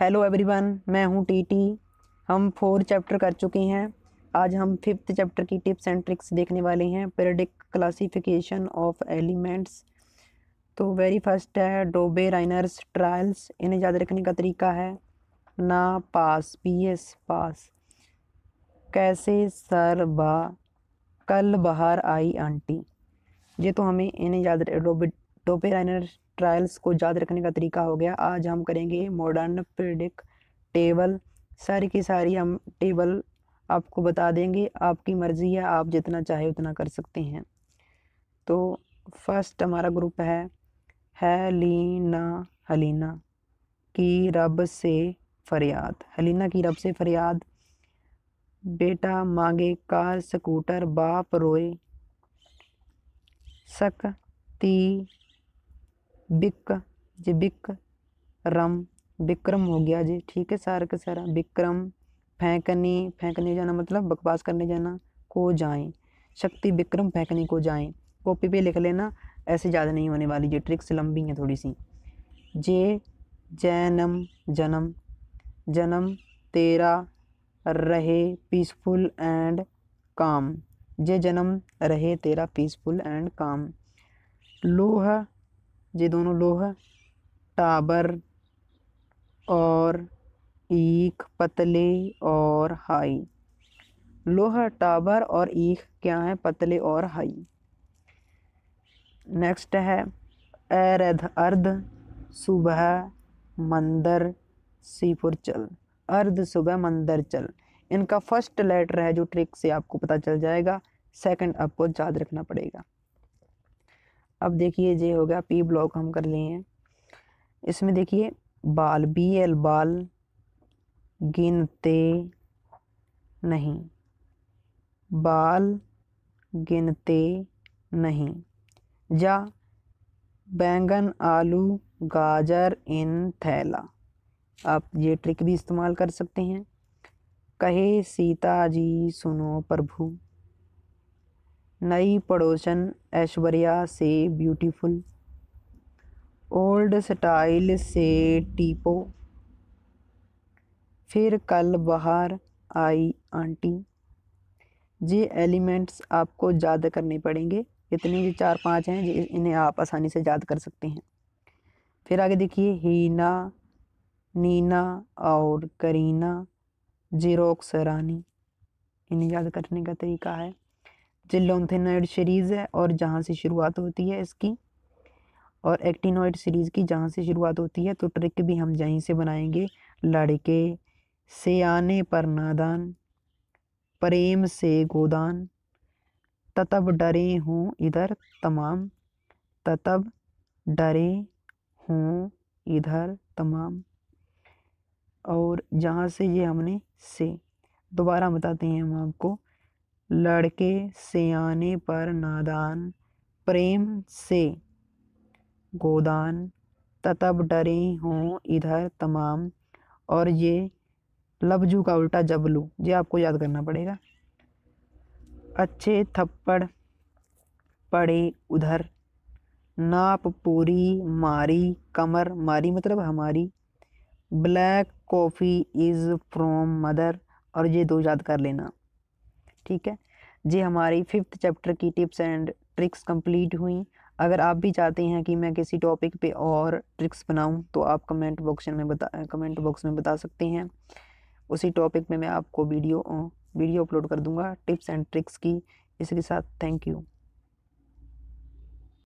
hello everyone मैं हूं TT हम फोर चैप्टर कर चुके हैं आज हम फिफ्थ चैप्टर की टिप्स एंड ट्रिक्स देखने वाले हैं पेरेडिक क्लासिफिकेशन ऑफ एलिमेंट्स तो वेरी फर्स्ट है डोबे राइनर्स ट्रायल्स इन्हें याद रखने का तरीका है ना पास पी एस पास कैसे सर बा कल बाहर आई आंटी ये तो हमें इन्हें याद डोबे डोबे राइनर्स ट्रायल्स को याद रखने का तरीका हो गया आज हम करेंगे मॉडर्न प्रिडिक टेबल सारी की सारी हम टेबल आपको बता देंगे आपकी मर्ज़ी है आप जितना चाहे उतना कर सकते हैं तो फर्स्ट हमारा ग्रुप है हलीना हलीना की रब से फरियाद हलीना की रब से फरियाद बेटा मांगे कार स्कूटर बाप रोए सकती बिक जी बिक रम विक्रम हो गया जी ठीक है सारा का सारा विक्रम फेंकनी फेंकने जाना मतलब बकवास करने जाना को जाएं शक्ति विक्रम फेंकने को जाएं कॉपी पे लिख लेना ऐसे ज़्यादा नहीं होने वाली जी ट्रिक्स लंबी हैं थोड़ी सी जे जैनम जन्म जन्म तेरा रहे पीसफुल एंड काम जे जन्म रहे तेरा पीसफुल एंड काम लोह ये दोनों लोह टाबर और ईख पतले और हाई लोह टाबर और ईख क्या है पतले और हाई नेक्स्ट है अरध अर्ध सुबह मंदर सीपुर चल अर्ध सुबह मंदर चल इनका फर्स्ट लेटर है जो ट्रिक से आपको पता चल जाएगा सेकंड आपको याद रखना पड़ेगा अब देखिए ये हो गया पी ब्लॉक हम कर लिए हैं इसमें देखिए बाल बी एल बाल गिनते नहीं बाल गिनते नहीं जा बैंगन आलू गाजर इन थैला आप ये ट्रिक भी इस्तेमाल कर सकते हैं कहे सीता जी सुनो प्रभु नई पड़ोसन ऐश्वर्या से ब्यूटीफुल ओल्ड स्टाइल से टीपो फिर कल बाहर आई आंटी ये एलिमेंट्स आपको याद करने पड़ेंगे इतने भी चार पांच हैं इन्हें आप आसानी से याद कर सकते हैं फिर आगे देखिए हीना नीना और करीना जीरोक्स रानी इन्हें याद करने का तरीका है जो सीरीज़ है और जहाँ से शुरुआत होती है इसकी और एक्टिनॉइड सीरीज़ की जहाँ से शुरुआत होती है तो ट्रिक भी हम यहीं से बनाएंगे लड़के से आने पर नादान प्रेम से गोदान ततब डरे हों इधर तमाम ततब डरे हों इधर तमाम और जहाँ से ये हमने से दोबारा बताते हैं हम आपको लड़के सियाने पर नादान प्रेम से गोदान ततब डरे हों इधर तमाम और ये लबजू का उल्टा जबलू ये आपको याद करना पड़ेगा अच्छे थप्पड़ पड़े उधर नाप पूरी मारी कमर मारी मतलब हमारी black coffee is from mother और ये दो याद कर लेना ठीक है जी हमारी फिफ्थ चैप्टर की टिप्स एंड ट्रिक्स कंप्लीट हुई अगर आप भी चाहते हैं कि मैं किसी टॉपिक पे और ट्रिक्स बनाऊं तो आप कमेंट बॉक्स में बता कमेंट बॉक्स में बता सकते हैं उसी टॉपिक में मैं आपको वीडियो वीडियो अपलोड कर दूंगा टिप्स एंड ट्रिक्स की इसके साथ थैंक यू